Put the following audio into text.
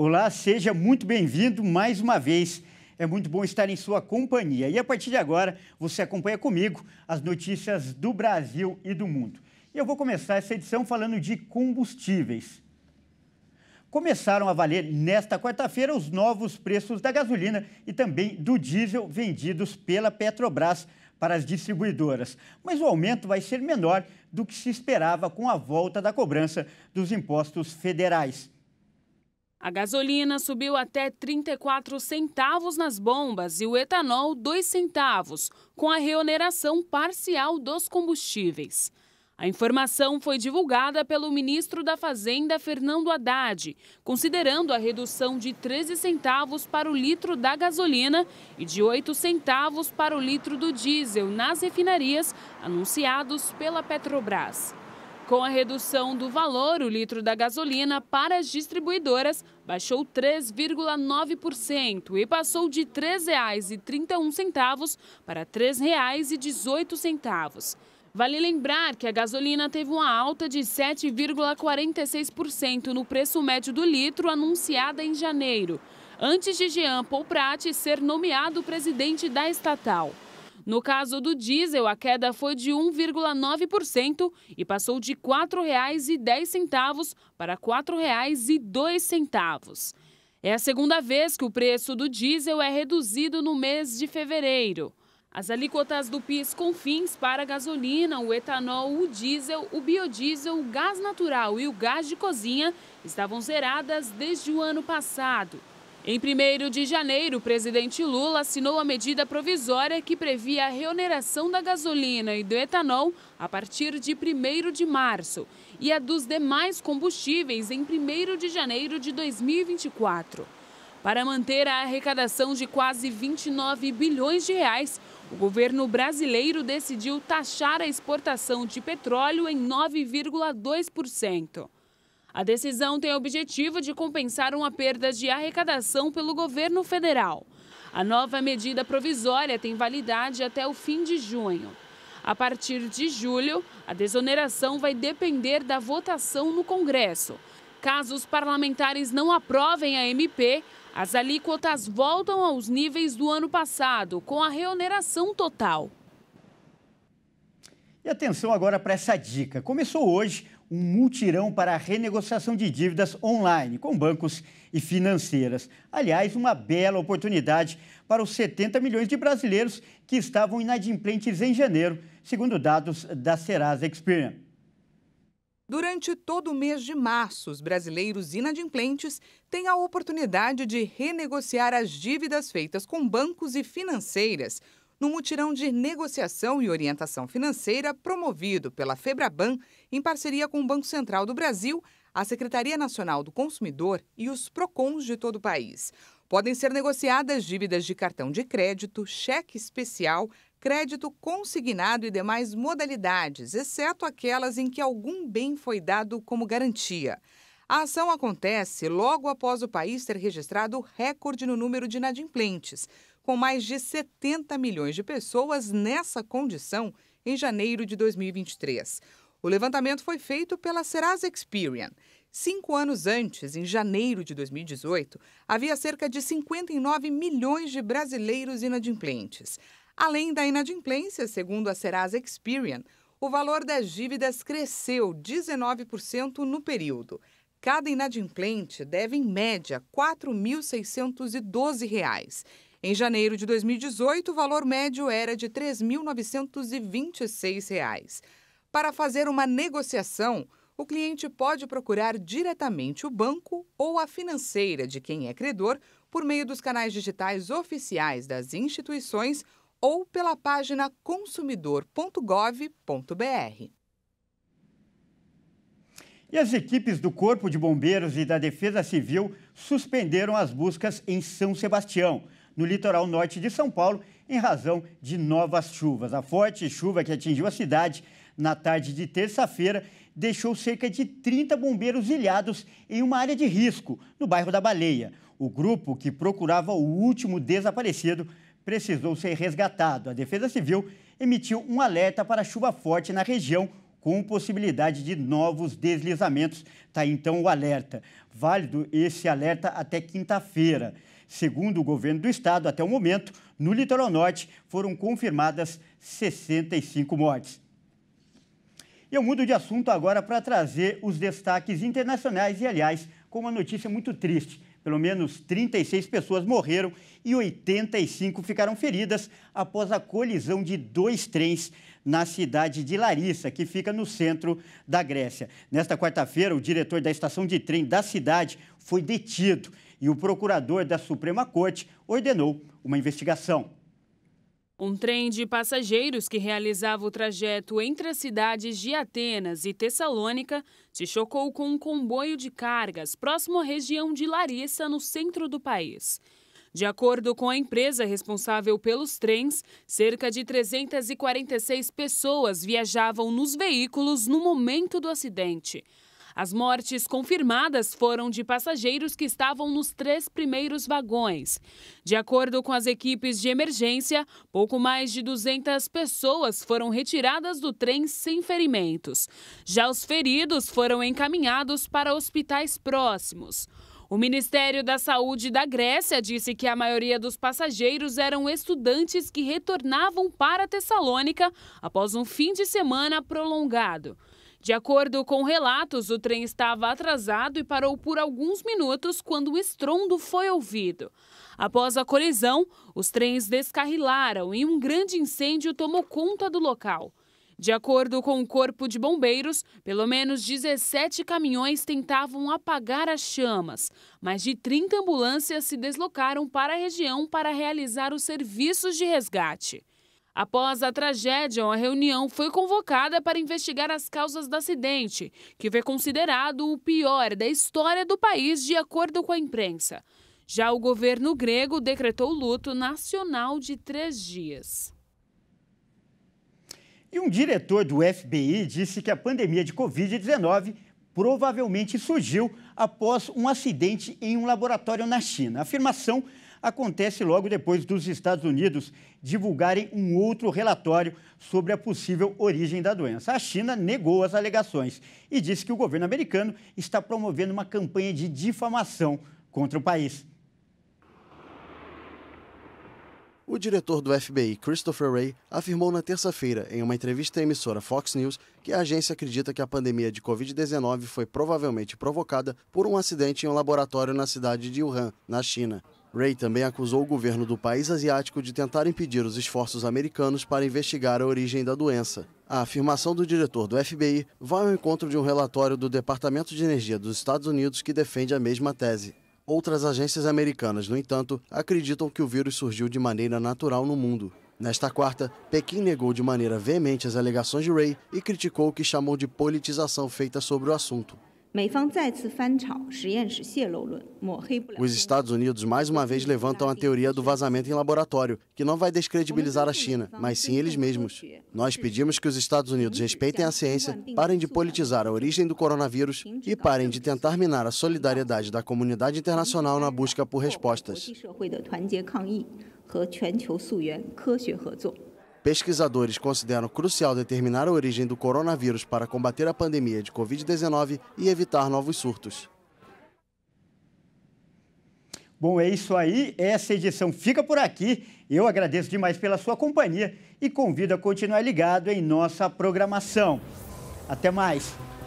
Olá, seja muito bem-vindo mais uma vez. É muito bom estar em sua companhia. E a partir de agora, você acompanha comigo as notícias do Brasil e do mundo. E eu vou começar essa edição falando de combustíveis. Começaram a valer nesta quarta-feira os novos preços da gasolina e também do diesel vendidos pela Petrobras para as distribuidoras. Mas o aumento vai ser menor do que se esperava com a volta da cobrança dos impostos federais. A gasolina subiu até 34 centavos nas bombas e o etanol 2 centavos, com a reoneração parcial dos combustíveis. A informação foi divulgada pelo ministro da Fazenda, Fernando Haddad, considerando a redução de 13 centavos para o litro da gasolina e de 8 centavos para o litro do diesel nas refinarias anunciados pela Petrobras. Com a redução do valor, o litro da gasolina para as distribuidoras baixou 3,9% e passou de R$ 3,31 para R$ 3,18. Vale lembrar que a gasolina teve uma alta de 7,46% no preço médio do litro anunciada em janeiro, antes de Jean Paul Prat ser nomeado presidente da estatal. No caso do diesel, a queda foi de 1,9% e passou de R$ 4,10 para R$ 4,02. É a segunda vez que o preço do diesel é reduzido no mês de fevereiro. As alíquotas do PIS com fins para a gasolina, o etanol, o diesel, o biodiesel, o gás natural e o gás de cozinha estavam zeradas desde o ano passado. Em 1 de janeiro, o presidente Lula assinou a medida provisória que previa a reoneração da gasolina e do etanol a partir de 1 de março e a dos demais combustíveis em 1 de janeiro de 2024. Para manter a arrecadação de quase 29 bilhões de reais, o governo brasileiro decidiu taxar a exportação de petróleo em 9,2%. A decisão tem o objetivo de compensar uma perda de arrecadação pelo governo federal. A nova medida provisória tem validade até o fim de junho. A partir de julho, a desoneração vai depender da votação no Congresso. Caso os parlamentares não aprovem a MP, as alíquotas voltam aos níveis do ano passado, com a reoneração total. E atenção agora para essa dica. Começou hoje um multirão para a renegociação de dívidas online com bancos e financeiras. Aliás, uma bela oportunidade para os 70 milhões de brasileiros que estavam inadimplentes em janeiro, segundo dados da Serasa Experian. Durante todo o mês de março, os brasileiros inadimplentes têm a oportunidade de renegociar as dívidas feitas com bancos e financeiras no mutirão de negociação e orientação financeira promovido pela Febraban em parceria com o Banco Central do Brasil, a Secretaria Nacional do Consumidor e os PROCONs de todo o país. Podem ser negociadas dívidas de cartão de crédito, cheque especial, crédito consignado e demais modalidades, exceto aquelas em que algum bem foi dado como garantia. A ação acontece logo após o país ter registrado recorde no número de inadimplentes, com mais de 70 milhões de pessoas nessa condição em janeiro de 2023. O levantamento foi feito pela Serasa Experian. Cinco anos antes, em janeiro de 2018, havia cerca de 59 milhões de brasileiros inadimplentes. Além da inadimplência, segundo a Serasa Experian, o valor das dívidas cresceu 19% no período. Cada inadimplente deve, em média, R$ 4.612. Em janeiro de 2018, o valor médio era de R$ 3.926. Para fazer uma negociação, o cliente pode procurar diretamente o banco ou a financeira de quem é credor por meio dos canais digitais oficiais das instituições ou pela página consumidor.gov.br. E as equipes do Corpo de Bombeiros e da Defesa Civil suspenderam as buscas em São Sebastião no litoral norte de São Paulo em razão de novas chuvas. A forte chuva que atingiu a cidade na tarde de terça-feira deixou cerca de 30 bombeiros ilhados em uma área de risco, no bairro da Baleia. O grupo que procurava o último desaparecido precisou ser resgatado. A Defesa Civil emitiu um alerta para chuva forte na região, com possibilidade de novos deslizamentos. Está então o alerta. Válido esse alerta até quinta-feira. Segundo o governo do estado, até o momento, no litoral norte foram confirmadas 65 mortes. Eu mudo de assunto agora para trazer os destaques internacionais e, aliás, com uma notícia muito triste. Pelo menos 36 pessoas morreram e 85 ficaram feridas após a colisão de dois trens na cidade de Larissa, que fica no centro da Grécia. Nesta quarta-feira, o diretor da estação de trem da cidade foi detido e o procurador da Suprema Corte ordenou uma investigação. Um trem de passageiros que realizava o trajeto entre as cidades de Atenas e Tessalônica se chocou com um comboio de cargas próximo à região de Larissa, no centro do país. De acordo com a empresa responsável pelos trens, cerca de 346 pessoas viajavam nos veículos no momento do acidente. As mortes confirmadas foram de passageiros que estavam nos três primeiros vagões. De acordo com as equipes de emergência, pouco mais de 200 pessoas foram retiradas do trem sem ferimentos. Já os feridos foram encaminhados para hospitais próximos. O Ministério da Saúde da Grécia disse que a maioria dos passageiros eram estudantes que retornavam para Tessalônica após um fim de semana prolongado. De acordo com relatos, o trem estava atrasado e parou por alguns minutos quando o estrondo foi ouvido. Após a colisão, os trens descarrilaram e um grande incêndio tomou conta do local. De acordo com o Corpo de Bombeiros, pelo menos 17 caminhões tentavam apagar as chamas. Mais de 30 ambulâncias se deslocaram para a região para realizar os serviços de resgate. Após a tragédia, uma reunião foi convocada para investigar as causas do acidente, que foi considerado o pior da história do país, de acordo com a imprensa. Já o governo grego decretou luto nacional de três dias. E um diretor do FBI disse que a pandemia de Covid-19 provavelmente surgiu após um acidente em um laboratório na China. A afirmação acontece logo depois dos Estados Unidos divulgarem um outro relatório sobre a possível origem da doença. A China negou as alegações e disse que o governo americano está promovendo uma campanha de difamação contra o país. O diretor do FBI, Christopher Wray, afirmou na terça-feira, em uma entrevista à emissora Fox News, que a agência acredita que a pandemia de Covid-19 foi provavelmente provocada por um acidente em um laboratório na cidade de Wuhan, na China. Ray também acusou o governo do país asiático de tentar impedir os esforços americanos para investigar a origem da doença. A afirmação do diretor do FBI vai ao encontro de um relatório do Departamento de Energia dos Estados Unidos que defende a mesma tese. Outras agências americanas, no entanto, acreditam que o vírus surgiu de maneira natural no mundo. Nesta quarta, Pequim negou de maneira veemente as alegações de Ray e criticou o que chamou de politização feita sobre o assunto. Os Estados Unidos mais uma vez levantam a teoria do vazamento em laboratório, que não vai descredibilizar a China, mas sim eles mesmos. Nós pedimos que os Estados Unidos respeitem a ciência, parem de politizar a origem do coronavírus e parem de tentar minar a solidariedade da comunidade internacional na busca por respostas. Pesquisadores consideram crucial determinar a origem do coronavírus para combater a pandemia de Covid-19 e evitar novos surtos. Bom, é isso aí. Essa edição fica por aqui. Eu agradeço demais pela sua companhia e convido a continuar ligado em nossa programação. Até mais!